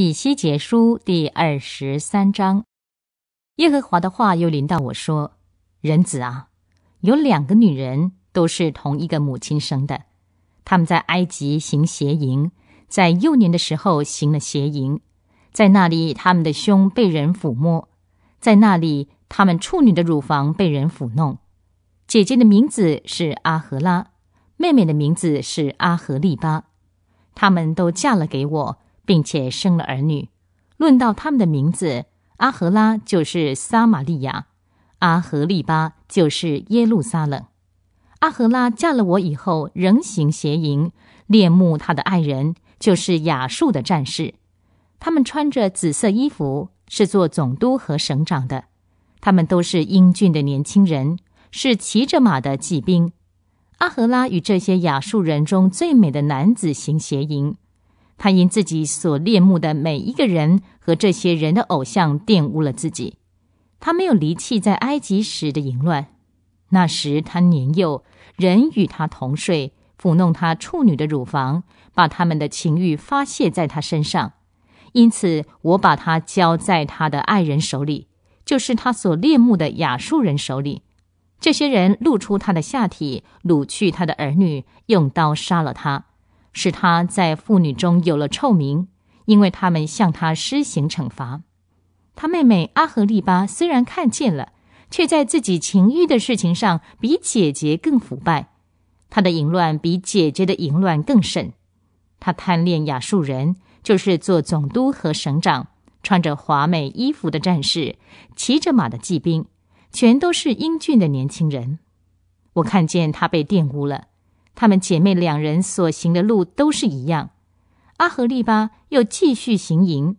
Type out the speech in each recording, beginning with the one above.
以西结书第二十三章，耶和华的话又临到我说：“人子啊，有两个女人都是同一个母亲生的，他们在埃及行邪淫，在幼年的时候行了邪淫，在那里她们的胸被人抚摸，在那里她们处女的乳房被人抚弄。姐姐的名字是阿荷拉，妹妹的名字是阿荷利巴，他们都嫁了给我。”并且生了儿女。论到他们的名字，阿荷拉就是撒玛利亚，阿荷利巴就是耶路撒冷。阿荷拉嫁了我以后，仍行邪淫，恋慕他的爱人，就是雅述的战士。他们穿着紫色衣服，是做总督和省长的。他们都是英俊的年轻人，是骑着马的骑兵。阿荷拉与这些雅述人中最美的男子行邪淫。他因自己所恋慕的每一个人和这些人的偶像玷污了自己，他没有离弃在埃及时的淫乱。那时他年幼，人与他同睡，抚弄他处女的乳房，把他们的情欲发泄在他身上。因此，我把他交在他的爱人手里，就是他所恋慕的雅述人手里。这些人露出他的下体，掳去他的儿女，用刀杀了他。使他在妇女中有了臭名，因为他们向他施行惩罚。他妹妹阿和利巴虽然看见了，却在自己情欲的事情上比姐姐更腐败。他的淫乱比姐姐的淫乱更甚。他贪恋亚述人，就是做总督和省长，穿着华美衣服的战士，骑着马的骑兵，全都是英俊的年轻人。我看见他被玷污了。她们姐妹两人所行的路都是一样。阿和利巴又继续行营，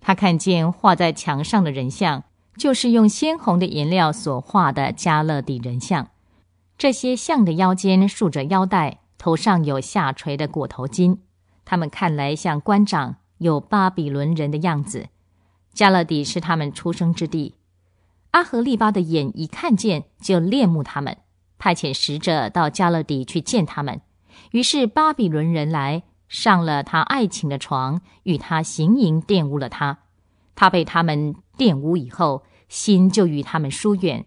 他看见画在墙上的人像，就是用鲜红的颜料所画的加勒底人像。这些像的腰间束着腰带，头上有下垂的裹头巾，他们看来像官长有巴比伦人的样子。加勒底是他们出生之地。阿和利巴的眼一看见就恋慕他们。派遣使者到加勒底去见他们，于是巴比伦人来上了他爱情的床，与他行淫玷污了他。他被他们玷污以后，心就与他们疏远。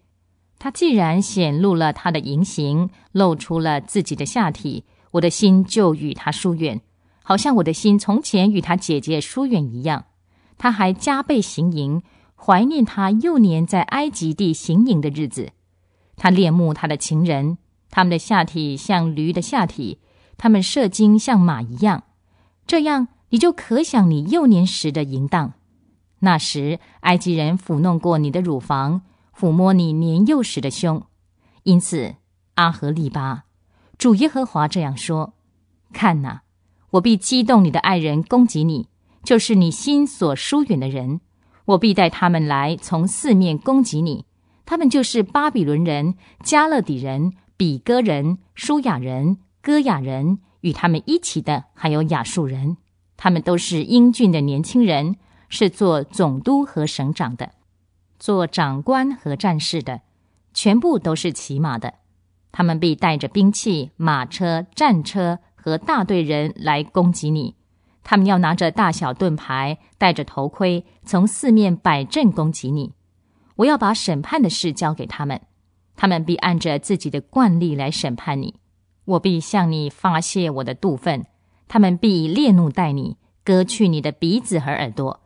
他既然显露了他的淫行，露出了自己的下体，我的心就与他疏远，好像我的心从前与他姐姐疏远一样。他还加倍行淫，怀念他幼年在埃及地行淫的日子。他恋慕他的情人，他们的下体像驴的下体，他们射精像马一样，这样你就可想你幼年时的淫荡，那时埃及人抚弄过你的乳房，抚摸你年幼时的胸，因此阿和利巴，主耶和华这样说：看呐，我必激动你的爱人攻击你，就是你心所疏远的人，我必带他们来从四面攻击你。他们就是巴比伦人、加勒底人、比哥人、舒雅人、戈雅人，与他们一起的还有亚述人。他们都是英俊的年轻人，是做总督和省长的，做长官和战士的，全部都是骑马的。他们必带着兵器、马车、战车和大队人来攻击你。他们要拿着大小盾牌，戴着头盔，从四面摆阵攻击你。我要把审判的事交给他们，他们必按着自己的惯例来审判你。我必向你发泄我的妒愤，他们必以烈怒待你，割去你的鼻子和耳朵。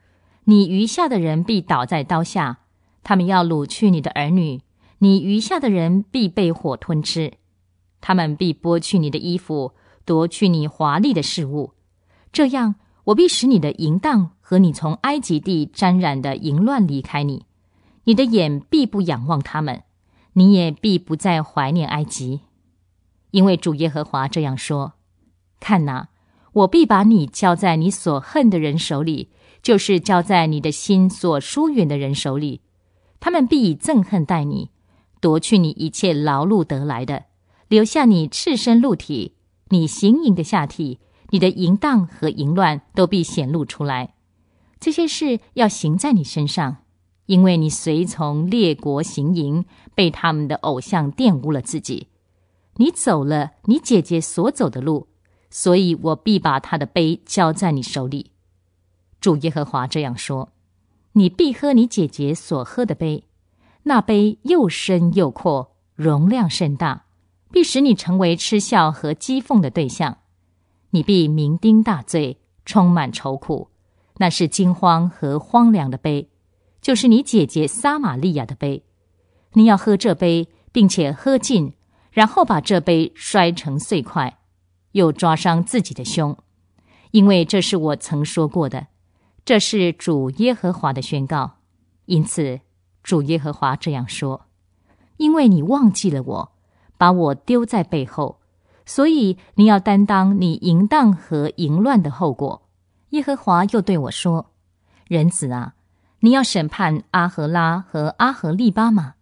你余下的人必倒在刀下，他们要掳去你的儿女。你余下的人必被火吞吃，他们必剥去你的衣服，夺去你华丽的事物。这样，我必使你的淫荡和你从埃及地沾染的淫乱离开你。你的眼必不仰望他们，你也必不再怀念埃及，因为主耶和华这样说：看哪，我必把你交在你所恨的人手里，就是交在你的心所疏远的人手里。他们必以憎恨待你，夺去你一切劳碌得来的，留下你赤身露体，你行淫的下体，你的淫荡和淫乱都必显露出来。这些事要行在你身上。因为你随从列国行营，被他们的偶像玷污了自己；你走了你姐姐所走的路，所以我必把她的杯交在你手里。主耶和华这样说：你必喝你姐姐所喝的杯，那杯又深又阔，容量甚大，必使你成为嗤笑和讥讽的对象。你必酩酊大醉，充满愁苦，那是惊慌和荒凉的杯。就是你姐姐撒玛利亚的杯，你要喝这杯，并且喝尽，然后把这杯摔成碎块，又抓伤自己的胸，因为这是我曾说过的，这是主耶和华的宣告。因此，主耶和华这样说：因为你忘记了我，把我丢在背后，所以你要担当你淫荡和淫乱的后果。耶和华又对我说：“人子啊。”你要审判阿荷拉和阿荷利巴吗？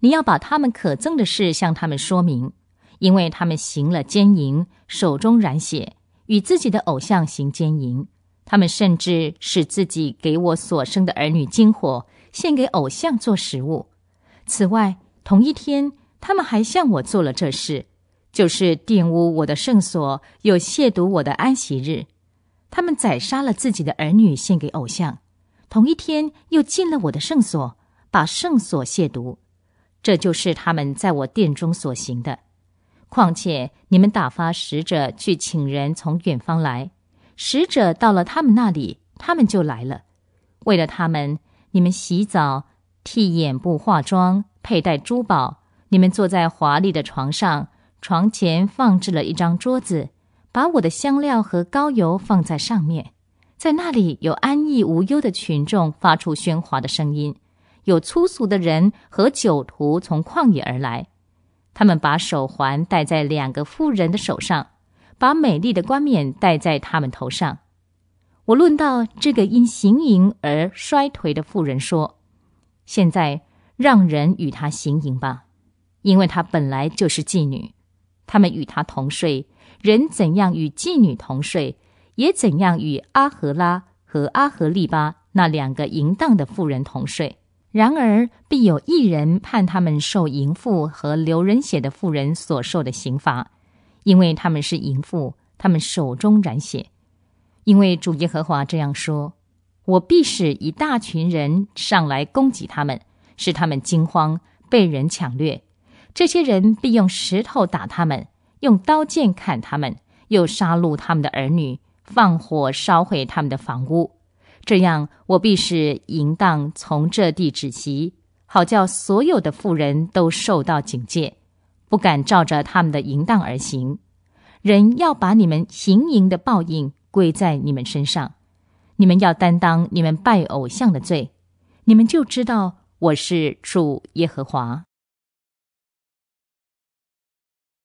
你要把他们可憎的事向他们说明，因为他们行了奸淫，手中染血，与自己的偶像行奸淫。他们甚至使自己给我所生的儿女金火献给偶像做食物。此外，同一天他们还向我做了这事，就是玷污我的圣所，有亵渎我的安息日。他们宰杀了自己的儿女献给偶像。同一天又进了我的圣所，把圣所亵渎，这就是他们在我殿中所行的。况且你们打发使者去请人从远方来，使者到了他们那里，他们就来了。为了他们，你们洗澡，替眼部化妆，佩戴珠宝，你们坐在华丽的床上，床前放置了一张桌子，把我的香料和膏油放在上面。在那里有安逸无忧的群众发出喧哗的声音，有粗俗的人和酒徒从旷野而来，他们把手环戴在两个妇人的手上，把美丽的冠冕戴在他们头上。我论到这个因行淫而衰颓的妇人说：，现在让人与她行淫吧，因为她本来就是妓女。他们与她同睡，人怎样与妓女同睡？也怎样与阿荷拉和阿荷利巴那两个淫荡的妇人同睡？然而必有一人判他们受淫妇和流人血的妇人所受的刑罚，因为他们是淫妇，他们手中染血。因为主耶和华这样说：“我必使一大群人上来攻击他们，使他们惊慌，被人抢掠。这些人必用石头打他们，用刀剑砍他们，又杀戮他们的儿女。”放火烧毁他们的房屋，这样我必使淫荡从这地止息，好叫所有的富人都受到警戒，不敢照着他们的淫荡而行。人要把你们行淫的报应归在你们身上，你们要担当你们拜偶像的罪，你们就知道我是主耶和华。